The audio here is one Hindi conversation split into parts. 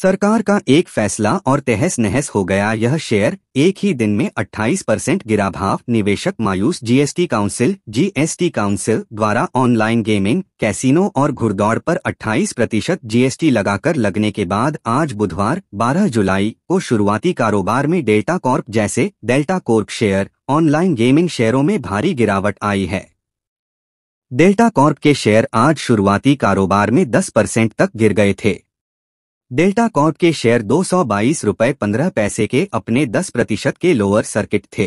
सरकार का एक फैसला और तहस नहस हो गया यह शेयर एक ही दिन में 28 परसेंट गिरा भाव निवेशक मायूस जीएसटी काउंसिल जीएसटी काउंसिल द्वारा ऑनलाइन गेमिंग कैसीनो और घुड़दौड़ पर 28 प्रतिशत जीएसटी लगाकर लगने के बाद आज बुधवार 12 जुलाई को शुरुआती कारोबार में डेल्टा कॉर्प जैसे Delta Corp share online gaming शेयरों में भारी गिरावट आई है डेल्टा कॉर्प के शेयर आज शुरुआती कारोबार में दस परसेंट तक गिर गए थे डेल्टा कॉर्प के शेयर दो सौ बाईस रुपये पंद्रह पैसे के अपने 10 प्रतिशत के लोअर सर्किट थे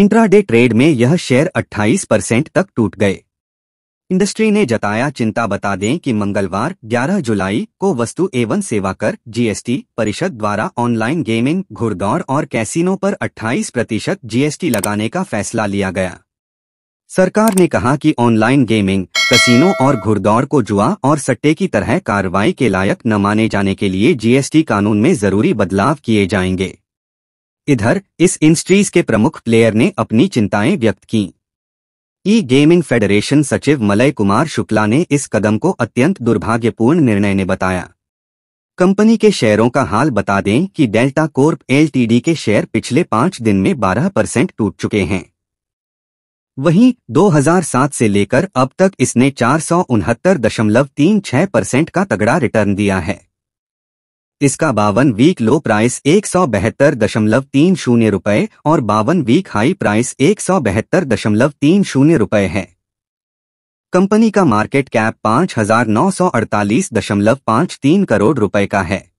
इंट्राडे ट्रेड में यह शेयर 28 परसेंट तक टूट गए इंडस्ट्री ने जताया चिंता बता दें कि मंगलवार 11 जुलाई को वस्तु एवं सेवा कर जीएसटी परिषद द्वारा ऑनलाइन गेमिंग घुड़दौड़ और कैसीनो पर 28 प्रतिशत जीएसटी लगाने का फैसला लिया गया सरकार ने कहा कि ऑनलाइन गेमिंग कसिनो और घुड़दौड़ को जुआ और सट्टे की तरह कार्रवाई के लायक न माने जाने के लिए जीएसटी कानून में जरूरी बदलाव किए जाएंगे इधर इस इंडस्ट्रीज के प्रमुख प्लेयर ने अपनी चिंताएं व्यक्त की ई गेमिंग फेडरेशन सचिव मलय कुमार शुक्ला ने इस कदम को अत्यंत दुर्भाग्यपूर्ण निर्णय ने बताया कंपनी के शेयरों का हाल बता दें कि Delta Corp L T share पिछले पांच दिन में 12 परसेंट टूट चुके हैं वहीं 2007 से लेकर अब तक इसने चार परसेंट का तगड़ा रिटर्न दिया है इसका बावन वीक लो प्राइस एक सौ बहत्तर दशमलव तीन शून्य रुपये और बावन वीक हाई प्राइस एक सौ बहत्तर दशमलव तीन शून्य रुपये है कंपनी का मार्केट कैप पाँच हजार नौ सौ अड़तालीस दशमलव पाँच तीन करोड़ रुपए का है